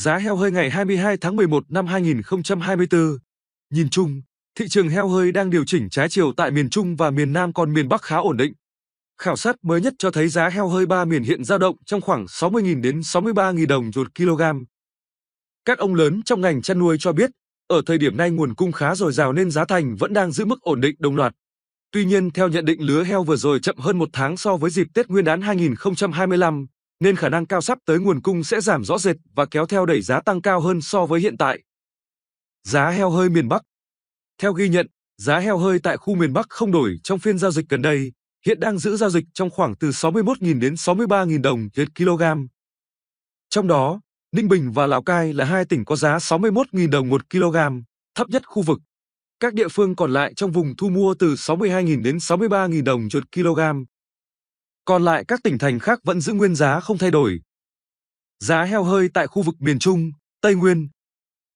Giá heo hơi ngày 22 tháng 11 năm 2024. Nhìn chung, thị trường heo hơi đang điều chỉnh trái chiều tại miền Trung và miền Nam còn miền Bắc khá ổn định. Khảo sát mới nhất cho thấy giá heo hơi ba miền hiện dao động trong khoảng 60.000 đến 63.000 đồng một kg. Các ông lớn trong ngành chăn nuôi cho biết, ở thời điểm nay nguồn cung khá dồi dào nên giá thành vẫn đang giữ mức ổn định đồng loạt. Tuy nhiên, theo nhận định lứa heo vừa rồi chậm hơn một tháng so với dịp Tết Nguyên đán 2025, nên khả năng cao sắp tới nguồn cung sẽ giảm rõ rệt và kéo theo đẩy giá tăng cao hơn so với hiện tại. Giá heo hơi miền Bắc Theo ghi nhận, giá heo hơi tại khu miền Bắc không đổi trong phiên giao dịch gần đây, hiện đang giữ giao dịch trong khoảng từ 61.000 đến 63.000 đồng trên kg. Trong đó, Ninh Bình và Lào Cai là hai tỉnh có giá 61.000 đồng một kg, thấp nhất khu vực. Các địa phương còn lại trong vùng thu mua từ 62.000 đến 63.000 đồng một kg, còn lại các tỉnh thành khác vẫn giữ nguyên giá không thay đổi. Giá heo hơi tại khu vực miền Trung, Tây Nguyên.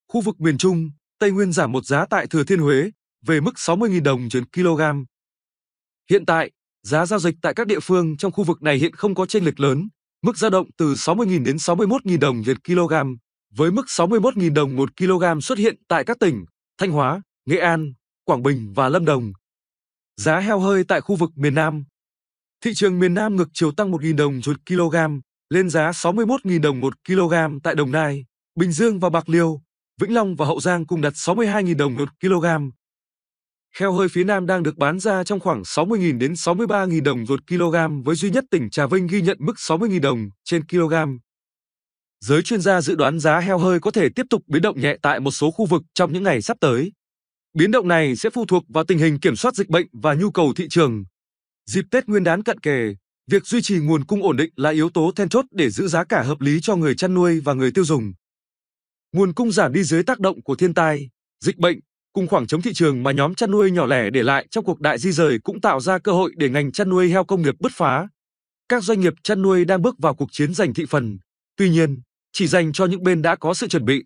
Khu vực miền Trung, Tây Nguyên giảm một giá tại Thừa Thiên Huế về mức 60.000 đồng trên kg. Hiện tại, giá giao dịch tại các địa phương trong khu vực này hiện không có chênh lệch lớn, mức dao động từ 60.000 đến 61.000 đồng trên kg, với mức 61.000 đồng 1 kg xuất hiện tại các tỉnh Thanh Hóa, Nghệ An, Quảng Bình và Lâm Đồng. Giá heo hơi tại khu vực miền Nam, Thị trường miền Nam ngược chiều tăng 1.000 đồng một kg, lên giá 61.000 đồng một kg tại Đồng Nai, Bình Dương và Bạc Liêu, Vĩnh Long và Hậu Giang cùng đặt 62.000 đồng một kg. Heo hơi phía Nam đang được bán ra trong khoảng 60.000 đến 63.000 đồng một kg với duy nhất tỉnh Trà Vinh ghi nhận mức 60.000 đồng trên kg. Giới chuyên gia dự đoán giá heo hơi có thể tiếp tục biến động nhẹ tại một số khu vực trong những ngày sắp tới. Biến động này sẽ phụ thuộc vào tình hình kiểm soát dịch bệnh và nhu cầu thị trường. Dịp Tết Nguyên đán cận kề, việc duy trì nguồn cung ổn định là yếu tố then chốt để giữ giá cả hợp lý cho người chăn nuôi và người tiêu dùng. Nguồn cung giảm đi dưới tác động của thiên tai, dịch bệnh, cùng khoảng trống thị trường mà nhóm chăn nuôi nhỏ lẻ để lại trong cuộc đại di rời cũng tạo ra cơ hội để ngành chăn nuôi heo công nghiệp bứt phá. Các doanh nghiệp chăn nuôi đang bước vào cuộc chiến giành thị phần, tuy nhiên, chỉ dành cho những bên đã có sự chuẩn bị.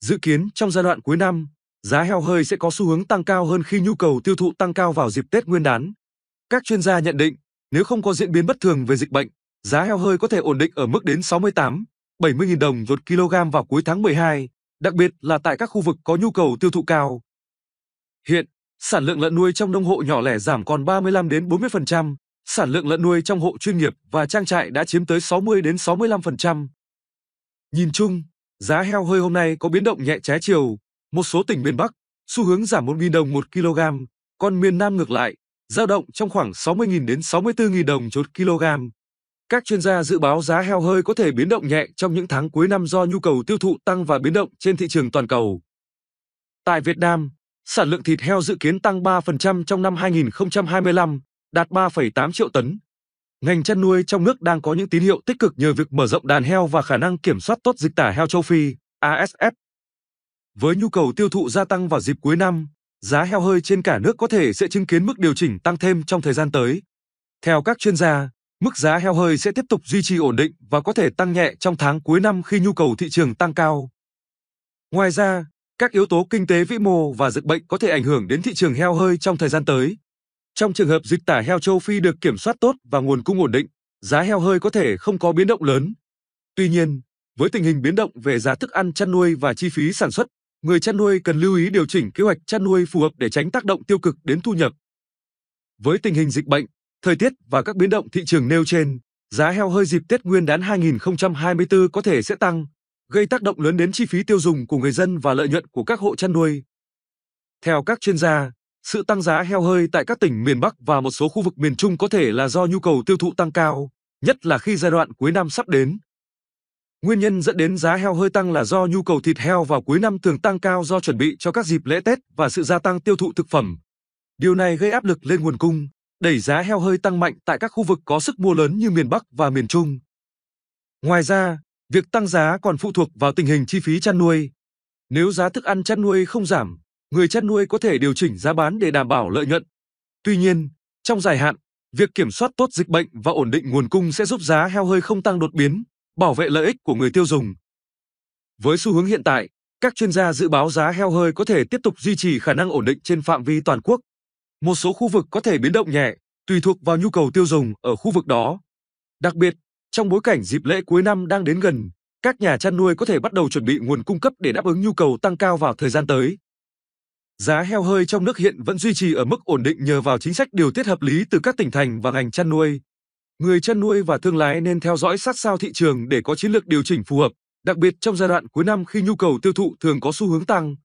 Dự kiến trong giai đoạn cuối năm, giá heo hơi sẽ có xu hướng tăng cao hơn khi nhu cầu tiêu thụ tăng cao vào dịp Tết Nguyên đán. Các chuyên gia nhận định, nếu không có diễn biến bất thường về dịch bệnh, giá heo hơi có thể ổn định ở mức đến 68, 70.000 đồng một kg vào cuối tháng 12, đặc biệt là tại các khu vực có nhu cầu tiêu thụ cao. Hiện, sản lượng lợn nuôi trong nông hộ nhỏ lẻ giảm còn 35 đến 40%, sản lượng lợn nuôi trong hộ chuyên nghiệp và trang trại đã chiếm tới 60 đến 65%. Nhìn chung, giá heo hơi hôm nay có biến động nhẹ trái chiều, một số tỉnh miền Bắc, xu hướng giảm 1.000 đồng một kg, còn miền Nam ngược lại, giao động trong khoảng 60.000 đến 64.000 đồng chốt kg. Các chuyên gia dự báo giá heo hơi có thể biến động nhẹ trong những tháng cuối năm do nhu cầu tiêu thụ tăng và biến động trên thị trường toàn cầu. Tại Việt Nam, sản lượng thịt heo dự kiến tăng 3% trong năm 2025, đạt 3,8 triệu tấn. Ngành chăn nuôi trong nước đang có những tín hiệu tích cực nhờ việc mở rộng đàn heo và khả năng kiểm soát tốt dịch tả heo châu Phi, ASF. Với nhu cầu tiêu thụ gia tăng vào dịp cuối năm, giá heo hơi trên cả nước có thể sẽ chứng kiến mức điều chỉnh tăng thêm trong thời gian tới. Theo các chuyên gia, mức giá heo hơi sẽ tiếp tục duy trì ổn định và có thể tăng nhẹ trong tháng cuối năm khi nhu cầu thị trường tăng cao. Ngoài ra, các yếu tố kinh tế vĩ mô và dịch bệnh có thể ảnh hưởng đến thị trường heo hơi trong thời gian tới. Trong trường hợp dịch tả heo châu Phi được kiểm soát tốt và nguồn cung ổn định, giá heo hơi có thể không có biến động lớn. Tuy nhiên, với tình hình biến động về giá thức ăn chăn nuôi và chi phí sản xuất, người chăn nuôi cần lưu ý điều chỉnh kế hoạch chăn nuôi phù hợp để tránh tác động tiêu cực đến thu nhập. Với tình hình dịch bệnh, thời tiết và các biến động thị trường nêu trên, giá heo hơi dịp Tết Nguyên đán 2024 có thể sẽ tăng, gây tác động lớn đến chi phí tiêu dùng của người dân và lợi nhuận của các hộ chăn nuôi. Theo các chuyên gia, sự tăng giá heo hơi tại các tỉnh miền Bắc và một số khu vực miền Trung có thể là do nhu cầu tiêu thụ tăng cao, nhất là khi giai đoạn cuối năm sắp đến. Nguyên nhân dẫn đến giá heo hơi tăng là do nhu cầu thịt heo vào cuối năm thường tăng cao do chuẩn bị cho các dịp lễ Tết và sự gia tăng tiêu thụ thực phẩm. Điều này gây áp lực lên nguồn cung, đẩy giá heo hơi tăng mạnh tại các khu vực có sức mua lớn như miền Bắc và miền Trung. Ngoài ra, việc tăng giá còn phụ thuộc vào tình hình chi phí chăn nuôi. Nếu giá thức ăn chăn nuôi không giảm, người chăn nuôi có thể điều chỉnh giá bán để đảm bảo lợi nhuận. Tuy nhiên, trong dài hạn, việc kiểm soát tốt dịch bệnh và ổn định nguồn cung sẽ giúp giá heo hơi không tăng đột biến bảo vệ lợi ích của người tiêu dùng. Với xu hướng hiện tại, các chuyên gia dự báo giá heo hơi có thể tiếp tục duy trì khả năng ổn định trên phạm vi toàn quốc. Một số khu vực có thể biến động nhẹ, tùy thuộc vào nhu cầu tiêu dùng ở khu vực đó. Đặc biệt, trong bối cảnh dịp lễ cuối năm đang đến gần, các nhà chăn nuôi có thể bắt đầu chuẩn bị nguồn cung cấp để đáp ứng nhu cầu tăng cao vào thời gian tới. Giá heo hơi trong nước hiện vẫn duy trì ở mức ổn định nhờ vào chính sách điều tiết hợp lý từ các tỉnh thành và ngành chăn nuôi. Người chăn nuôi và thương lái nên theo dõi sát sao thị trường để có chiến lược điều chỉnh phù hợp, đặc biệt trong giai đoạn cuối năm khi nhu cầu tiêu thụ thường có xu hướng tăng.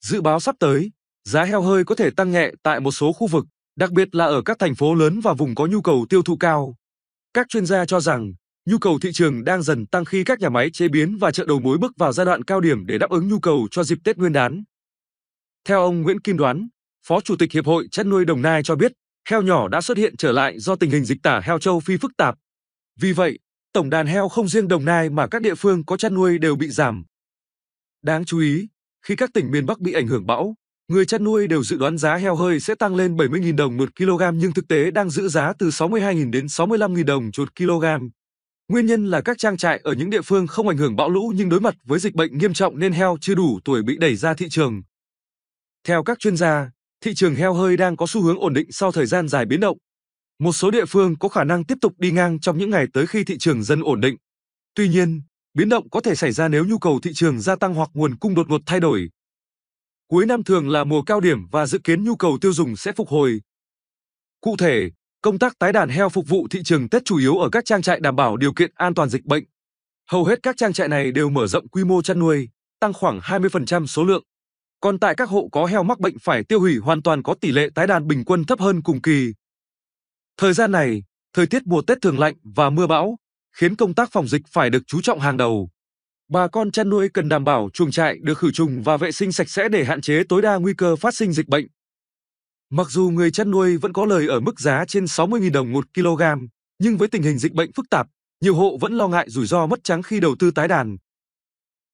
Dự báo sắp tới, giá heo hơi có thể tăng nhẹ tại một số khu vực, đặc biệt là ở các thành phố lớn và vùng có nhu cầu tiêu thụ cao. Các chuyên gia cho rằng, nhu cầu thị trường đang dần tăng khi các nhà máy chế biến và chợ đầu mối bước vào giai đoạn cao điểm để đáp ứng nhu cầu cho dịp Tết Nguyên đán. Theo ông Nguyễn Kim Đoán, Phó Chủ tịch Hiệp hội Chăn nuôi Đồng Nai cho biết, heo nhỏ đã xuất hiện trở lại do tình hình dịch tả heo châu Phi phức tạp. Vì vậy, tổng đàn heo không riêng Đồng Nai mà các địa phương có chăn nuôi đều bị giảm. Đáng chú ý, khi các tỉnh miền Bắc bị ảnh hưởng bão, người chăn nuôi đều dự đoán giá heo hơi sẽ tăng lên 70.000 đồng một kg nhưng thực tế đang giữ giá từ 62.000 đến 65.000 đồng chuột kg. Nguyên nhân là các trang trại ở những địa phương không ảnh hưởng bão lũ nhưng đối mặt với dịch bệnh nghiêm trọng nên heo chưa đủ tuổi bị đẩy ra thị trường. Theo các chuyên gia, thị trường heo hơi đang có xu hướng ổn định sau thời gian dài biến động. Một số địa phương có khả năng tiếp tục đi ngang trong những ngày tới khi thị trường dần ổn định. Tuy nhiên, biến động có thể xảy ra nếu nhu cầu thị trường gia tăng hoặc nguồn cung đột ngột thay đổi. Cuối năm thường là mùa cao điểm và dự kiến nhu cầu tiêu dùng sẽ phục hồi. Cụ thể, công tác tái đàn heo phục vụ thị trường Tết chủ yếu ở các trang trại đảm bảo điều kiện an toàn dịch bệnh. Hầu hết các trang trại này đều mở rộng quy mô chăn nuôi, tăng khoảng 20% số lượng. Còn tại các hộ có heo mắc bệnh phải tiêu hủy hoàn toàn có tỷ lệ tái đàn bình quân thấp hơn cùng kỳ. Thời gian này, thời tiết mùa Tết thường lạnh và mưa bão, khiến công tác phòng dịch phải được chú trọng hàng đầu. Bà con chăn nuôi cần đảm bảo chuồng trại được khử trùng và vệ sinh sạch sẽ để hạn chế tối đa nguy cơ phát sinh dịch bệnh. Mặc dù người chăn nuôi vẫn có lời ở mức giá trên 60.000 đồng một kg, nhưng với tình hình dịch bệnh phức tạp, nhiều hộ vẫn lo ngại rủi ro mất trắng khi đầu tư tái đàn.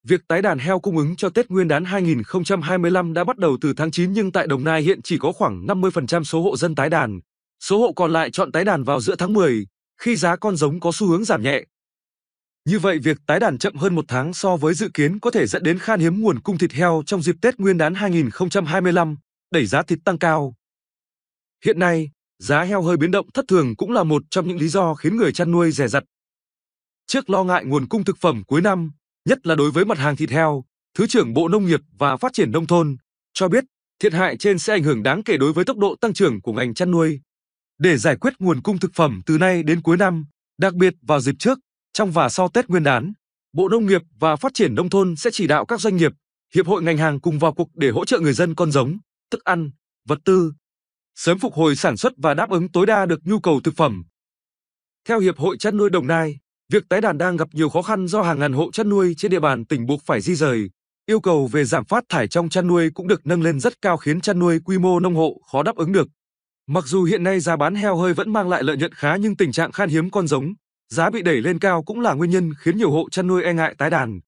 Việc tái đàn heo cung ứng cho Tết Nguyên đán 2025 đã bắt đầu từ tháng 9 nhưng tại Đồng Nai hiện chỉ có khoảng 50% số hộ dân tái đàn. Số hộ còn lại chọn tái đàn vào giữa tháng 10, khi giá con giống có xu hướng giảm nhẹ. Như vậy, việc tái đàn chậm hơn một tháng so với dự kiến có thể dẫn đến khan hiếm nguồn cung thịt heo trong dịp Tết Nguyên đán 2025, đẩy giá thịt tăng cao. Hiện nay, giá heo hơi biến động thất thường cũng là một trong những lý do khiến người chăn nuôi rẻ rặt. Trước lo ngại nguồn cung thực phẩm cuối năm, nhất là đối với mặt hàng thịt heo, Thứ trưởng Bộ Nông nghiệp và Phát triển Nông thôn cho biết thiệt hại trên sẽ ảnh hưởng đáng kể đối với tốc độ tăng trưởng của ngành chăn nuôi. Để giải quyết nguồn cung thực phẩm từ nay đến cuối năm, đặc biệt vào dịp trước, trong và sau Tết Nguyên đán, Bộ Nông nghiệp và Phát triển Nông thôn sẽ chỉ đạo các doanh nghiệp, hiệp hội ngành hàng cùng vào cuộc để hỗ trợ người dân con giống, thức ăn, vật tư, sớm phục hồi sản xuất và đáp ứng tối đa được nhu cầu thực phẩm. Theo Hiệp hội Chăn nuôi Đồng Nai, Việc tái đàn đang gặp nhiều khó khăn do hàng ngàn hộ chăn nuôi trên địa bàn tỉnh buộc phải di rời. Yêu cầu về giảm phát thải trong chăn nuôi cũng được nâng lên rất cao khiến chăn nuôi quy mô nông hộ khó đáp ứng được. Mặc dù hiện nay giá bán heo hơi vẫn mang lại lợi nhuận khá nhưng tình trạng khan hiếm con giống, giá bị đẩy lên cao cũng là nguyên nhân khiến nhiều hộ chăn nuôi e ngại tái đàn.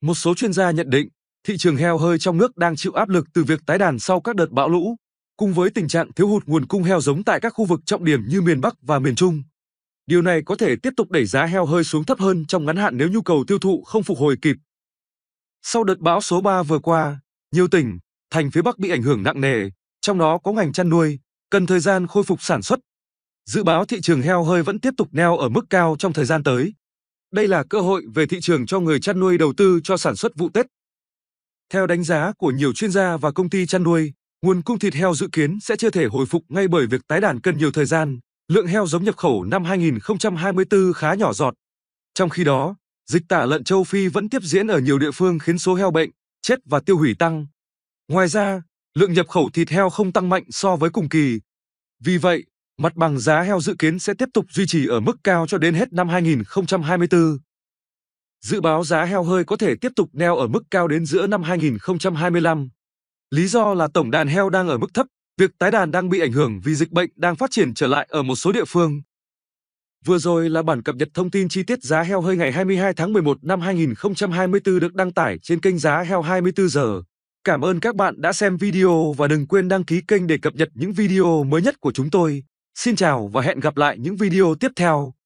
Một số chuyên gia nhận định, thị trường heo hơi trong nước đang chịu áp lực từ việc tái đàn sau các đợt bão lũ, cùng với tình trạng thiếu hụt nguồn cung heo giống tại các khu vực trọng điểm như miền Bắc và miền Trung. Điều này có thể tiếp tục đẩy giá heo hơi xuống thấp hơn trong ngắn hạn nếu nhu cầu tiêu thụ không phục hồi kịp. Sau đợt bão số 3 vừa qua, nhiều tỉnh, thành phía Bắc bị ảnh hưởng nặng nề, trong đó có ngành chăn nuôi, cần thời gian khôi phục sản xuất. Dự báo thị trường heo hơi vẫn tiếp tục neo ở mức cao trong thời gian tới. Đây là cơ hội về thị trường cho người chăn nuôi đầu tư cho sản xuất vụ Tết. Theo đánh giá của nhiều chuyên gia và công ty chăn nuôi, nguồn cung thịt heo dự kiến sẽ chưa thể hồi phục ngay bởi việc tái đàn cần nhiều thời gian, lượng heo giống nhập khẩu năm 2024 khá nhỏ giọt. Trong khi đó, dịch tả lợn châu Phi vẫn tiếp diễn ở nhiều địa phương khiến số heo bệnh, chết và tiêu hủy tăng. Ngoài ra, lượng nhập khẩu thịt heo không tăng mạnh so với cùng kỳ. Vì vậy, mặt bằng giá heo dự kiến sẽ tiếp tục duy trì ở mức cao cho đến hết năm 2024. Dự báo giá heo hơi có thể tiếp tục neo ở mức cao đến giữa năm 2025. Lý do là tổng đàn heo đang ở mức thấp việc tái đàn đang bị ảnh hưởng vì dịch bệnh đang phát triển trở lại ở một số địa phương. Vừa rồi là bản cập nhật thông tin chi tiết giá heo hơi ngày 22 tháng 11 năm 2024 được đăng tải trên kênh Giá Heo 24 giờ. Cảm ơn các bạn đã xem video và đừng quên đăng ký kênh để cập nhật những video mới nhất của chúng tôi. Xin chào và hẹn gặp lại những video tiếp theo.